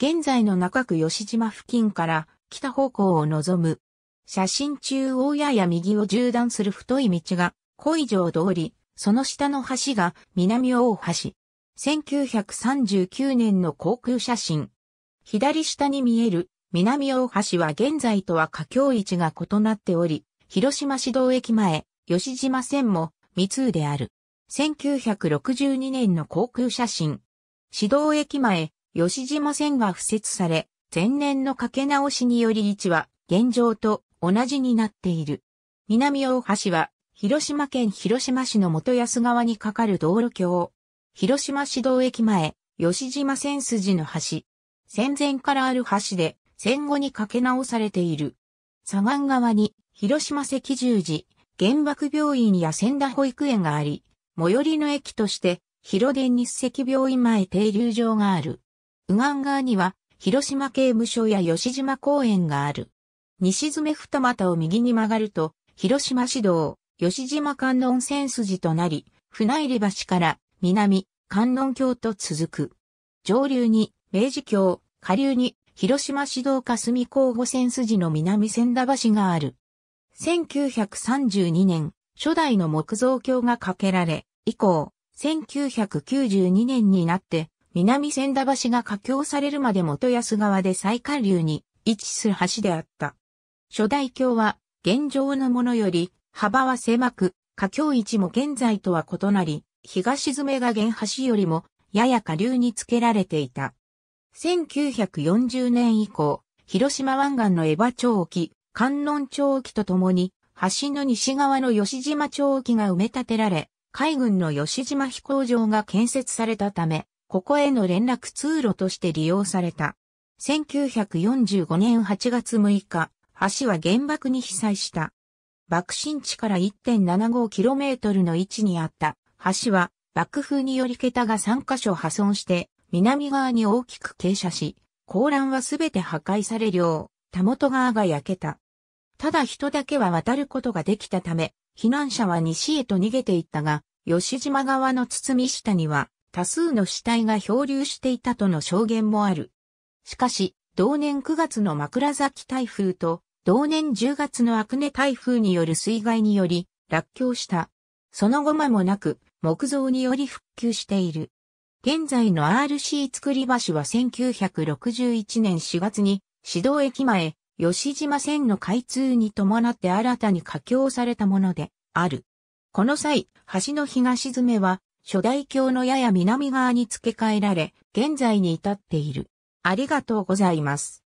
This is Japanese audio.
現在の中区吉島付近から北方向を望む。写真中央やや右を縦断する太い道が、小井城通り、その下の橋が南大橋。1939年の航空写真。左下に見える南大橋は現在とは架橋位置が異なっており、広島市道駅前、吉島線も密通である。1962年の航空写真。市道駅前、吉島線が付設され、前年の掛け直しにより位置は現状と同じになっている。南大橋は、広島県広島市の元安川に架かる道路橋。広島市道駅前、吉島線筋の橋。戦前からある橋で、戦後に掛け直されている。左岸側に、広島赤十字、原爆病院や仙田保育園があり、最寄りの駅として、広電日赤病院前停留場がある。右岸側には、広島刑務所や吉島公園がある。西爪二股を右に曲がると、広島市道、吉島観音線筋となり、船入橋から南、観音橋と続く。上流に明治橋、下流に広島市道霞交互線筋の南千田橋がある。1932年、初代の木造橋が架けられ、以降、1992年になって、南千田橋が架橋されるまで元安川で最下流に位置する橋であった。初代橋は現状のものより幅は狭く、架橋位置も現在とは異なり、東詰めが原橋よりもやや下流につけられていた。1940年以降、広島湾岸の江場町沖、観音町沖とともに、橋の西側の吉島町沖が埋め立てられ、海軍の吉島飛行場が建設されたため、ここへの連絡通路として利用された。1945年8月6日、橋は原爆に被災した。爆心地から 1.75km の位置にあった橋は爆風により桁が3カ所破損して南側に大きく傾斜し、高欄はすべて破壊され両、たもと側が焼けた。ただ人だけは渡ることができたため、避難者は西へと逃げていったが、吉島側の堤下には多数の死体が漂流していたとの証言もある。しかし、同年9月の枕崎台風と、同年10月の悪根台風による水害により、落橋した。その後間もなく、木造により復旧している。現在の RC 作り橋は1961年4月に、指導駅前、吉島線の開通に伴って新たに架橋されたもので、ある。この際、橋の東詰めは、初代橋のやや南側に付け替えられ、現在に至っている。ありがとうございます。